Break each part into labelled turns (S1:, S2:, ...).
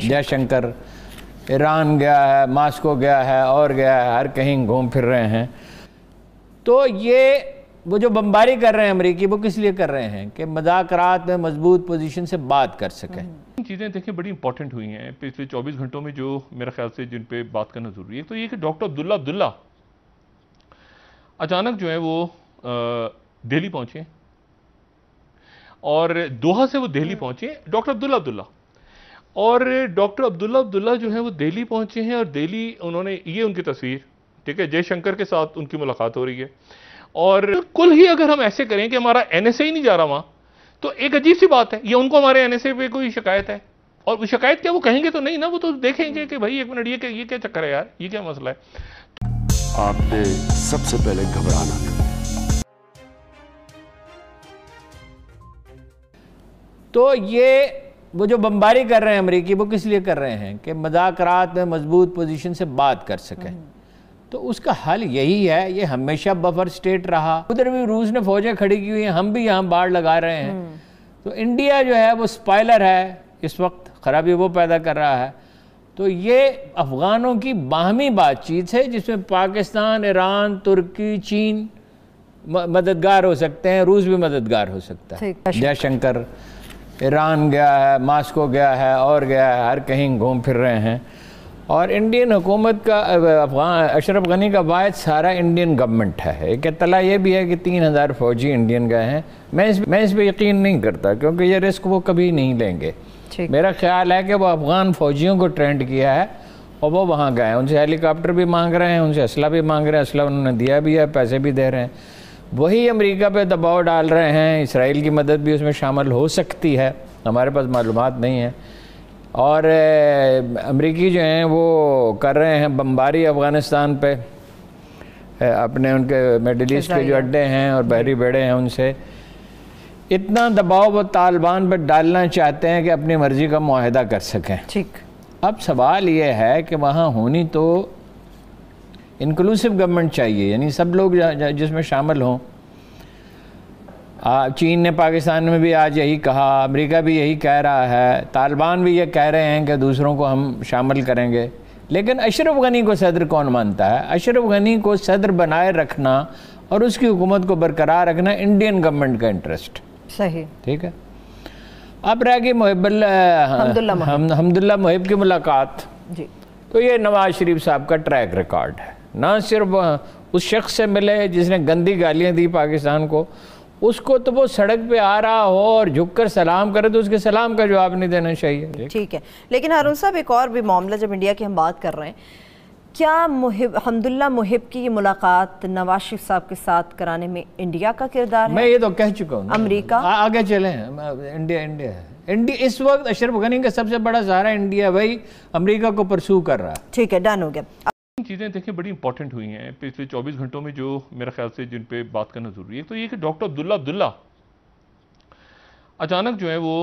S1: Jaishankar Iran गया है Moscow गया है और गया है हर कहीं घूम फिर रहे हैं तो ये वो जो बमबारी कर रहे हैं अमरीकी वो किस लिए कर रहे हैं कि मजाकरात में मजबूत पोजीशन से बात कर सकें हम्म।
S2: चीज़ें देखें बड़ी इंपॉर्टेंट हुई हैं पिछले 24 घंटों में जो मेरे ख्याल से जिन पे बात करना ज़रूरी है तो ये कि डॉक्टर अब्दुल्ला अब्दुल्ला अचानक जो है वो दिल्ली पहुंचे और दोहा से वो दिल्ली हम्म। पहुंचे डॉक्टर अब्दुल्ला अब्दुल्ला और डॉक्टर अब्दुल्ला अब्दुल्ला जो है वो दिल्ली पहुंचे हैं और दिल्ली उन्होंने ये उनकी तस्वीर ठीक है जयशंकर के साथ उनकी मुलाकात हो रही है और कुल ही अगर हम ऐसे करें कि हमारा एन ही नहीं जा रहा वहां तो एक अजीब सी बात है ये उनको हमारे एन पे कोई शिकायत है और वो शिकायत क्या वो कहेंगे तो नहीं ना वो तो देखेंगे कि भाई एक मिनट ये क्या ये क्या चक्कर है यार ये क्या मसला है आपने सबसे पहले घबराना नहीं
S1: तो ये वो जो बम्बारी कर रहे हैं अमरीकी वो किस लिए कर रहे हैं कि मजाक में मजबूत पोजिशन से बात कर सकें हम्म। तो उसका हल यही है ये हमेशा बफर स्टेट रहा उधर भी रूस ने फौजें खड़ी की हुई हैं हम भी यहाँ बाढ़ लगा रहे हैं हम्म। तो इंडिया जो है वो स्पाइलर है इस वक्त खराबी वो पैदा कर रहा है तो ये अफ़गानों की बाहमी बातचीत है जिसमें पाकिस्तान ईरान तुर्की चीन मददगार हो सकते हैं रूस भी मददगार हो सकता है जयशंकर ईरान गया है मास्को गया है और गया है हर कहीं घूम फिर रहे हैं और इंडियन हुकूमत का अफगान अशरफ गनी का वायद सारा इंडियन गवर्नमेंट है एक इतला ये भी है कि तीन हज़ार फ़ौजी इंडियन गए हैं मैं इस मैं इस पर यकीन नहीं करता क्योंकि ये रिस्क वो कभी नहीं लेंगे मेरा ख्याल है कि वो अफ़गान फ़ौजियों को ट्रेंड किया है और वो वहाँ गए उनसे हेलीकॉप्टर भी मांग रहे हैं उनसे असला भी मांग रहे हैं असला उन्होंने दिया भी है पैसे भी दे रहे हैं वही अमेरिका पे दबाव डाल रहे हैं इसराइल की मदद भी उसमें शामिल हो सकती है हमारे पास मालूम नहीं है और अमरीकी जो हैं वो कर रहे हैं बम्बारी अफ़गानिस्तान पे अपने उनके मिडल ईस्ट के जो अड्डे हैं और बहरी हाँ। बेड़े हैं उनसे इतना दबाव वो तालिबान पर डालना चाहते हैं कि अपनी मर्ज़ी का माहदा कर सकें ठीक अब सवाल ये है कि वहाँ होनी तो इंक्लूसिव गवर्नमेंट चाहिए यानी सब लोग जिसमें शामिल हों चीन ने पाकिस्तान में भी आज यही कहा अमेरिका भी यही कह रहा है तालिबान भी ये कह रहे हैं कि दूसरों को हम शामिल करेंगे लेकिन अशरफ गनी को सदर कौन मानता है अशरफ गनी को सदर बनाए रखना और उसकी हुकूमत को बरकरार रखना इंडियन गवर्नमेंट का इंटरेस्ट सही ठीक है अब रह गई मुहबल हाँ, हमदुल्ला की मुलाकात जी तो ये नवाज शरीफ साहब का ट्रैक रिकॉर्ड है ना सिर्फ उस शख्स से मिले जिसने गंदी गालियाँ दी पाकिस्तान को उसको तो वो सड़क पे आ रहा हो और झुककर सलाम करे तो उसके सलाम का जवाब नहीं देना चाहिए ठीक है लेकिन अरुण साहब एक और भी मामला जब इंडिया की हम बात कर रहे हैं क्या मुहिब हमदुल्ला मुहिब की मुलाकात नवाज शरीफ साहब के साथ कराने में इंडिया का किरदार है मैं ये तो कह चुका हूँ अमरीका आगे चले
S2: इंडिया
S1: इंडिया इंडिया इस वक्त अशरफ गनी का सबसे बड़ा सहारा इंडिया भाई अमरीका को परसू कर रहा है ठीक है डन हो गया
S2: तीन चीज़ें देखें बड़ी इंपॉर्टेंट हुई हैं पिछले 24 घंटों में जो मेरे ख्याल से जिन पे बात करना ज़रूरी है तो ये कि डॉक्टर अब्दुल्ला अब्दुल्ला अचानक जो है वो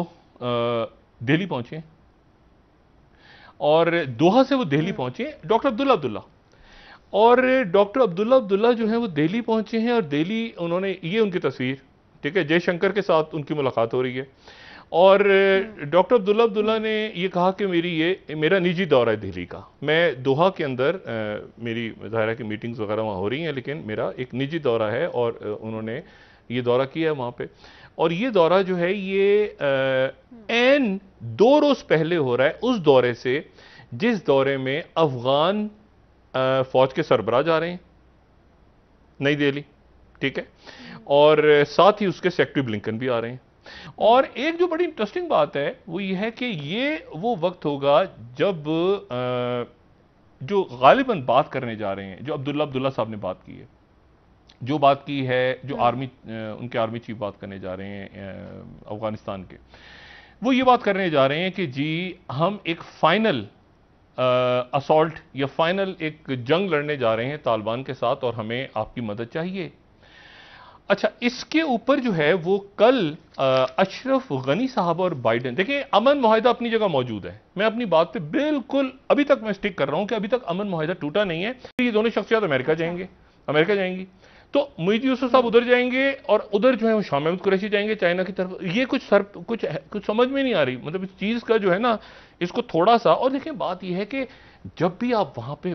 S2: दिल्ली पहुंचे और दोहा से वो दिल्ली हम्म। पहुंचे डॉक्टर अब्दुल्ला अब्दुल्ला और डॉक्टर अब्दुल्ला अब्दुल्ला जो है वो दिल्ली पहुंचे हैं और दिल्ली उन्होंने ये उनकी तस्वीर ठीक है जयशंकर के साथ उनकी मुलाकात हो रही है और हाँ। डॉक्टर अब्दुल्ला अब्दुल्ला ने ये कहा कि मेरी ये मेरा निजी दौरा है दिल्ली का मैं दोहा के अंदर आ, मेरी ज़ाहिर की मीटिंग्स वगैरह वहाँ हो रही हैं लेकिन मेरा एक निजी दौरा है और उन्होंने ये दौरा किया है वहाँ पर और ये दौरा जो है ये हाँ। एन दो रोज़ पहले हो रहा है उस दौरे से जिस दौरे में अफगान फ़ौज के सरबराह जा रहे हैं नई दिल्ली ठीक है हाँ। और साथ ही उसके सेक्रेटरी ब्लिंकन भी आ रहे हैं और एक जो बड़ी इंटरेस्टिंग बात है वो ये है कि ये वो वक्त होगा जब आ, जो गालिबन बात करने जा रहे हैं जो अब्दुल्ला अब्दुल्ला साहब ने बात की है जो बात की है जो हम्म। आर्मी उनके आर्मी चीफ बात करने जा रहे हैं अफगानिस्तान के वो ये बात करने जा रहे हैं कि जी हम एक फाइनल असॉल्ट या फाइनल एक जंग लड़ने जा रहे हैं तालिबान के साथ और हमें आपकी मदद चाहिए अच्छा इसके ऊपर जो है वो कल अशरफ गनी साहब और बाइडेन देखिए अमन माहिदा अपनी जगह मौजूद है मैं अपनी बात पे बिल्कुल अभी तक मैं स्टिक कर रहा हूं कि अभी तक अमन माहिदा टूटा नहीं है ये दोनों शख्सियात अमेरिका जाएंगे अमेरिका जाएंगी तो मुईद यूसुफ साहब उधर जाएंगे और उधर जो है वो शाम कुरैशी जाएंगे चाइना की तरफ ये कुछ सर कुछ कुछ समझ में नहीं आ रही मतलब इस चीज़ का जो है ना इसको थोड़ा सा और देखिए बात यह है कि जब भी आप वहाँ पे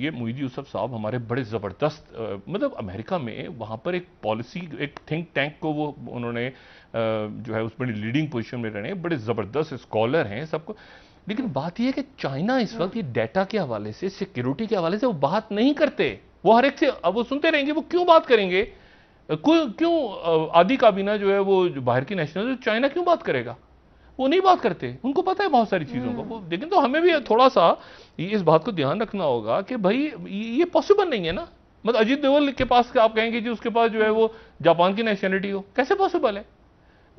S2: ये मुहिदी यूसफ साहब हमारे बड़े ज़बरदस्त मतलब अमेरिका में वहाँ पर एक पॉलिसी एक थिंक टैंक को वो उन्होंने जो है उस बड़ी लीडिंग पोजीशन में रहने बड़े ज़बरदस्त स्कॉलर हैं सबको लेकिन बात यह है कि चाइना इस वक्त ये डेटा के हवाले से सिक्योरिटी के हवाले से वो बात नहीं करते वो हर एक से अब वो सुनते रहेंगे वो क्यों बात करेंगे क्यों आदि काबीना जो है वो बाहर की नेशनल तो चाइना क्यों बात करेगा वो नहीं बात करते उनको पता है बहुत सारी चीज़ों को हम्म। लेकिन तो हमें भी थोड़ा सा इस बात को ध्यान रखना होगा कि भाई ये पॉसिबल नहीं है ना मतलब अजीत देवल के पास आप कहेंगे जी उसके पास जो है वो जापान की नेशनलिटी हो कैसे पॉसिबल है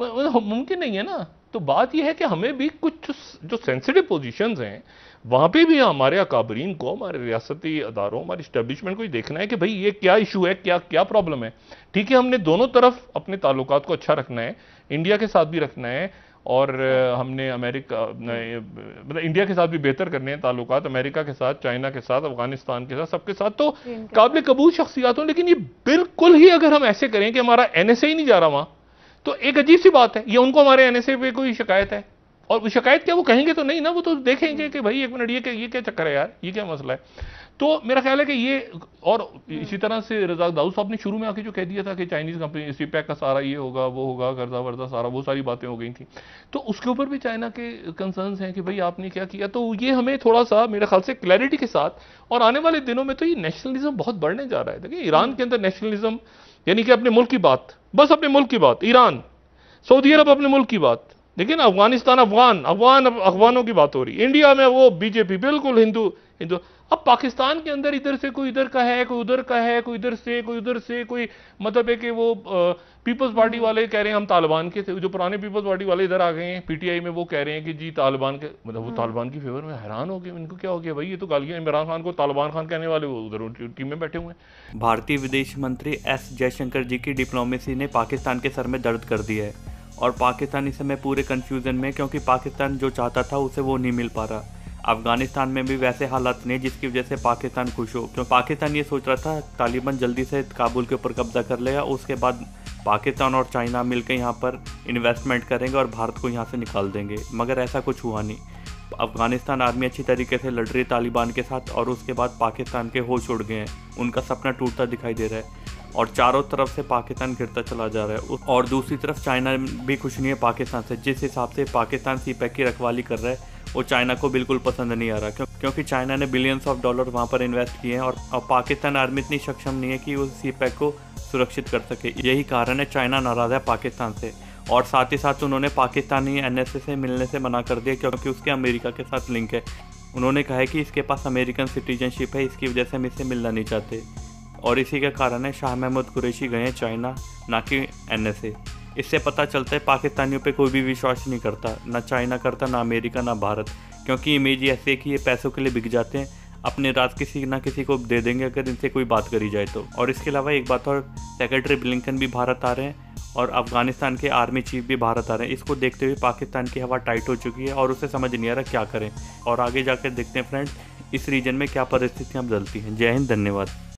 S2: मतलब मुमकिन नहीं है ना तो बात यह है कि हमें भी कुछ जो सेंसिटिव पोजीशंस हैं वहां पे भी हमारे अकाबरीन को हमारे रियासती अदारों हमारे स्टेब्लिशमेंट को देखना है कि भाई ये क्या इशू है क्या क्या प्रॉब्लम है ठीक है हमने दोनों तरफ अपने ताल्लुकात को अच्छा रखना है इंडिया के साथ भी रखना है और हमने अमेरिका मतलब इंडिया के साथ भी बेहतर करने हैं ताल्लुक अमेरिका के साथ चाइना के साथ अफगानिस्तान के साथ सबके साथ तो काबिल कबूल शख्सियात हों लेकिन ये बिल्कुल ही अगर हम ऐसे करें कि हमारा एन एस ए ही नहीं जा रहा वहाँ तो एक अजीब सी बात है ये उनको हमारे एन एस ए पे कोई शिकायत है और शिकायत क्या वो कहेंगे तो नहीं ना वो तो देखेंगे कि भाई एक मिनट ये क्या ये क्या चक्कर है यार ये क्या मसला है तो मेरा ख्याल है कि ये और इसी तरह से रजा दाऊद साहब ने शुरू में आके जो कह दिया था कि चाइनीज़ कंपनी सी पैक का सारा ये होगा वो होगा कर्जा वर्जा सारा वो सारी बातें हो गई थी तो उसके ऊपर भी चाइना के कंसर्न्स हैं कि भाई आपने क्या किया तो ये हमें थोड़ा सा मेरे ख्याल से क्लैरिटी के साथ और आने वाले दिनों में तो ये नेशनलिज्म बहुत बढ़ने जा रहा है देखिए ईरान के अंदर नेशनलिज्म यानी कि अपने मुल्क की बात बस अपने मुल्क की बात ईरान सऊदी अरब अपने मुल्क की बात लेकिन अफगानिस्तान अफगान अफगान अफगानों की बात हो रही इंडिया में वो बीजेपी बिल्कुल हिंदू हिंदू अब पाकिस्तान के अंदर इधर से कोई इधर का है कोई उधर का है कोई इधर से कोई उधर से कोई मतलब है कि वो पीपल्स पार्टी वाले कह रहे हैं हम तालिबान के थे जो पुराने पीपल्स पार्टी वाले इधर आ गए हैं पीटीआई में वो कह रहे हैं कि जी तालिबान के मतलब वो हम्म। तालिबान की फेवर में हैरान हो गए इनको क्या हो गया भाई ये तो गालियाँ इमरान खान को तालिबान खान कहने वाले वो उधर टीम में बैठे हुए
S3: हैं भारतीय विदेश मंत्री एस जयशंकर जी की डिप्लोमेसी ने पाकिस्तान के सर में दर्द कर दिया है और पाकिस्तान इस समय पूरे कन्फ्यूज़न में क्योंकि पाकिस्तान जो चाहता था उसे वो नहीं मिल पा रहा अफगानिस्तान में भी वैसे हालात नहीं जिसकी वजह से पाकिस्तान खुश हो क्यों पाकिस्तान ये सोच रहा था तालिबान जल्दी से काबुल के ऊपर कब्जा कर लेगा उसके बाद पाकिस्तान और चाइना मिलकर यहाँ पर इन्वेस्टमेंट करेंगे और भारत को यहाँ से निकाल देंगे मगर ऐसा कुछ हुआ नहीं अफगानिस्तान आर्मी अच्छी तरीके से लड़ रही है तालिबान के साथ और उसके बाद पाकिस्तान के होश उड़ गए हैं उनका सपना टूटता दिखाई दे रहा है और चारों तरफ से पाकिस्तान गिरता चला जा रहा है और दूसरी तरफ चाइना भी खुश नहीं है पाकिस्तान से जिस हिसाब से पाकिस्तान सी e की रखवाली कर रहा है वो चाइना को बिल्कुल पसंद नहीं आ रहा क्यों क्योंकि चाइना ने बिलियंस ऑफ डॉलर वहाँ पर इन्वेस्ट किए हैं और पाकिस्तान आर्मी इतनी सक्षम नहीं है कि उस सी e को सुरक्षित कर सके यही कारण है चाइना नाराज़ है पाकिस्तान से और साथ ही साथ उन्होंने पाकिस्तानी एन से मिलने से मना कर दिया क्योंकि उसके अमेरिका के साथ लिंक है उन्होंने कहा है कि इसके पास अमेरिकन सिटीजनशिप है इसकी वजह से हम इससे मिलना नहीं चाहते और इसी के कारण है शाह महमूद कुरैशी गए हैं चाइना ना कि एन इससे पता चलता है पाकिस्तानियों पे कोई भी विश्वास नहीं करता ना चाइना करता ना अमेरिका ना भारत क्योंकि इमेज ऐसे है कि ये पैसों के लिए बिक जाते हैं अपने राज किसी ना किसी को दे देंगे अगर इनसे कोई बात करी जाए तो और इसके अलावा एक बात और सेक्रेटरी ब्लिंकन भी भारत आ रहे हैं और अफगानिस्तान के आर्मी चीफ भी भारत आ रहे हैं इसको देखते हुए पाकिस्तान की हवा टाइट हो चुकी है और उसे समझ नहीं आ रहा क्या करें और आगे जाकर देखते हैं फ्रेंड इस रीजन में क्या परिस्थितियाँ बदलती हैं जय हिंद धन्यवाद